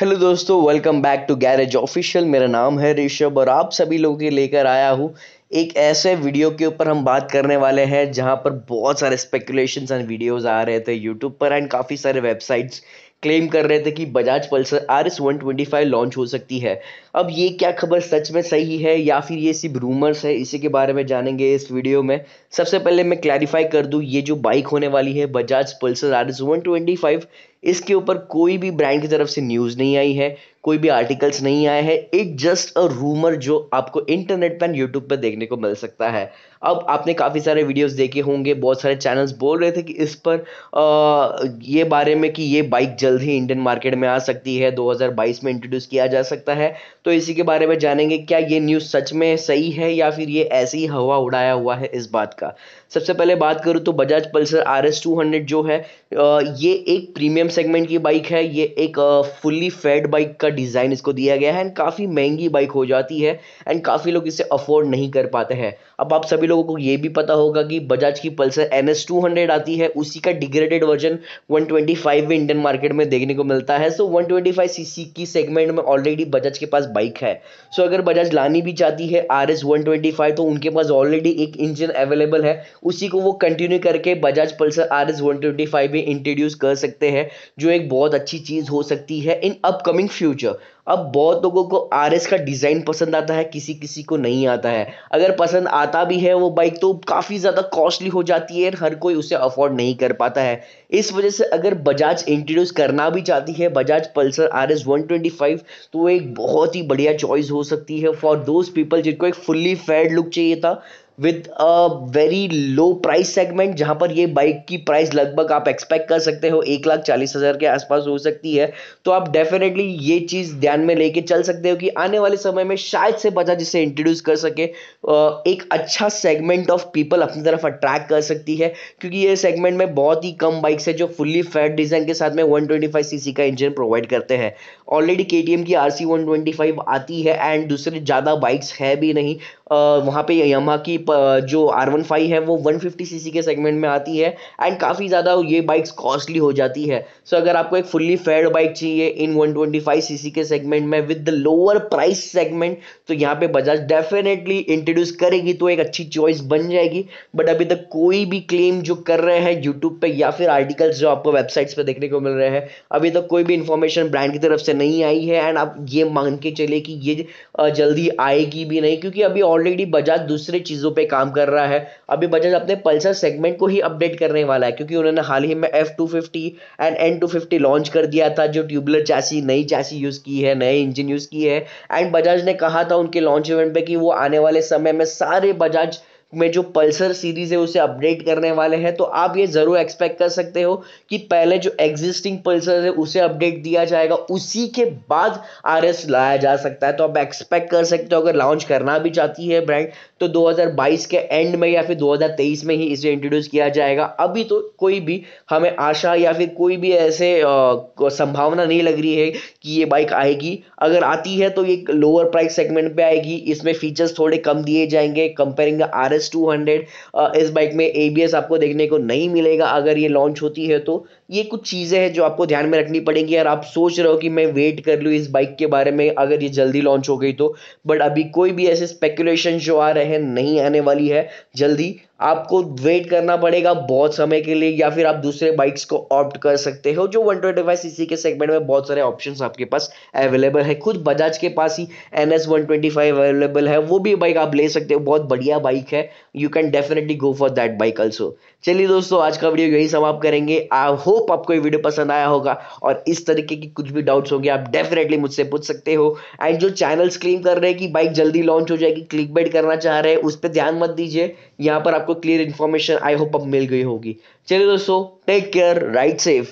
hello दोस्तों welcome back to Garage Official मेरा नाम है ऋषभ और आप सभी लोगों के लेकर आया हूँ एक ऐसे वीडियो के ऊपर हम बात करने वाले हैं जहाँ पर बहुत सारे स्पेकुलेशंस एंड वीडियोस आ रहे थे यूट्यूब पर एंड काफ़ी सारे वेबसाइट्स क्लेम कर रहे थे कि Bajaj Pulsar R S one twenty five launch हो सकती है अब ये क्या खबर सच में सही है या फिर ये सिर्फ रूमर्स है इसी के बारे में जानेंगे इस वीडियो में सबसे पहले मैं क्लैरिफाई कर दूँ ये जो बाइक होने वाली है Bajaj Pulsar R S one twenty five इसके ऊपर कोई भी ब्रांड की तरफ से न्यूज़ नहीं आई है कोई भी आर्टिकल्स नहीं आए हैं एक जस्ट अ रूमर जो आपको इंटरनेट पर यूट्यूब पर देखने को मिल सकता है अब आपने काफ़ी सारे वीडियोस देखे होंगे बहुत सारे चैनल्स बोल रहे थे कि इस पर आ, ये बारे में कि ये बाइक जल्द ही इंडियन मार्केट में आ सकती है 2022 में इंट्रोड्यूस किया जा सकता है तो इसी के बारे में जानेंगे क्या ये न्यूज़ सच में सही है या फिर ये ऐसे ही हवा उड़ाया हुआ है इस बात का सबसे पहले बात करूँ तो बजाज पल्सर आर जो है ये एक प्रीमियम सेगमेंट की बाइक है ये एक फुल्ली फेड बाइक का डिज़ाइन इसको दिया गया है एंड काफ़ी महंगी बाइक हो जाती है एंड काफ़ी लोग इसे अफोर्ड नहीं कर पाते हैं अब आप सभी लोगों को ये भी पता होगा कि बजाज की पल्सर एन एस आती है उसी का degraded version one twenty five भी इंडियन मार्केट में देखने को मिलता है सो वन ट्वेंटी की सेगमेंट में ऑलरेडी बजाज के पास बाइक है सो अगर बजाज लानी भी चाहती है R S one twenty five तो उनके पास ऑलरेडी एक इंजन अवेलेबल है उसी को वो कंटिन्यू करके Bajaj Pulsar R S one twenty five भी इंट्रोड्यूस कर सकते हैं जो एक बहुत अच्छी चीज़ हो सकती है इन अपकमिंग फ्यूचर अब बहुत लोगों को आर का डिज़ाइन पसंद आता है किसी किसी को नहीं आता है अगर पसंद आता भी है वो बाइक तो काफ़ी ज़्यादा कॉस्टली हो जाती है हर कोई उसे अफोर्ड नहीं कर पाता है इस वजह से अगर बजाज इंट्रोड्यूस करना भी चाहती है Bajaj Pulsar R S one twenty five तो वो एक बहुत ही बढ़िया चॉइस हो सकती है फॉर दोज पीपल जिनको एक फुल्ली फेड लुक चाहिए था with a very low price segment जहां पर ये बाइक की प्राइस लगभग आप एक्सपेक्ट कर सकते हो एक लाख चालीस हज़ार के आसपास हो सकती है तो आप डेफिनेटली ये चीज़ ध्यान में लेके चल सकते हो कि आने वाले समय में शायद से बचा जिसे इंट्रोड्यूस कर सके एक अच्छा सेगमेंट ऑफ पीपल अपनी तरफ अट्रैक्ट कर सकती है क्योंकि ये सेगमेंट में बहुत ही कम बाइक्स है जो फुल्ली फैट डिज़ाइन के साथ में वन सीसी का इंजन प्रोवाइड करते हैं ऑलरेडी के की आर सी आती है एंड दूसरे ज़्यादा बाइक्स है भी नहीं वहाँ पर यमा की जो आर वन फाइव है वो वन फिफ्टी सी के सेगमेंट में आती है एंड काफ़ी ज़्यादा ये बाइक्स कॉस्टली हो जाती है सो so, अगर आपको एक फुल्ली फेयर बाइक चाहिए in one twenty five C के सेगमेंट में with the lower price segment तो यहाँ पे बजाज डेफिनेटली इंट्रोड्यूस करेगी तो एक अच्छी चॉइस बन जाएगी बट अभी तक कोई भी क्लेम जो कर रहे हैं यूट्यूब पर या फिर आर्टिकल्स जो आपको वेबसाइट्स पर देखने को मिल रहे हैं अभी तक कोई भी इन्फॉर्मेशन ब्रांड की तरफ से नहीं आई है एंड आप ये मान के चले कि ये जल्दी आएगी भी नहीं क्योंकि अभी ऑलरेडी बजाज दूसरे चीज़ों पर पे काम कर रहा है अभी बजाज अपने पल्सर सेगमेंट को ही अपडेट करने वाला है क्योंकि उन्होंने हाल ही में F two fifty and N two fifty launch कर दिया था जो ट्यूबलर चैसी नई चैसी यूज़ की है नए इंजन यूज़ की है एंड बजाज ने कहा था उनके लॉन्च इवेंट पे कि वो आने वाले समय में सारे बजाज में जो पल्सर सीरीज है उसे अपडेट करने वाले हैं तो आप ये ज़रूर एक्सपेक्ट कर सकते हो कि पहले जो एग्जिस्टिंग पल्सर है उसे अपडेट दिया जाएगा उसी के बाद आर एस लाया जा सकता है तो आप एक्सपेक्ट कर सकते हो अगर लॉन्च करना भी चाहती है ब्रांड तो 2022 के एंड में या फिर 2023 में ही इसे इंट्रोड्यूस किया जाएगा अभी तो कोई भी हमें आशा या फिर कोई भी ऐसे संभावना नहीं लग रही है कि ये बाइक आएगी अगर आती है तो ये लोअर प्राइस सेगमेंट पे आएगी इसमें फीचर्स थोड़े कम दिए जाएंगे comparing R S two hundred इस बाइक में ए आपको देखने को नहीं मिलेगा अगर ये लॉन्च होती है तो ये कुछ चीज़ें हैं जो आपको ध्यान में रखनी पड़ेंगी और आप सोच रहे हो कि मैं वेट कर लूँ इस बाइक के बारे में अगर ये जल्दी लॉन्च हो गई तो बट अभी कोई भी ऐसे स्पेकुलेशन जो आ रहे हैं नहीं आने वाली है जल्दी आपको वेट करना पड़ेगा बहुत समय के लिए या फिर आप दूसरे बाइक्स को ऑप्ट कर सकते हो जो सी सी के सेगमेंट में बहुत सारे ऑप्शन आपके पास अवेलेबल है खुद बजाज के पास ही एन एस अवेलेबल है वो भी बाइक आप ले सकते हो बहुत बढ़िया बाइक है you can definitely go for that bike also चलिए दोस्तों आज का वीडियो यही समाप्त करेंगे आई होप आपको ये वीडियो पसंद आया होगा और इस तरीके की कुछ भी डाउट्स होंगे आप डेफिनेटली मुझसे पूछ सकते हो एंड जो चैनल्स क्लेम कर रहे हैं कि बाइक जल्दी लॉन्च हो जाएगी क्लिक बेट करना चाह रहे हैं उस पर ध्यान मत दीजिए यहाँ पर आपको आपको क्लियर इन्फॉर्मेशन आई होप अब मिल गई होगी चलिए दोस्तों टेक केयर राइट सेफ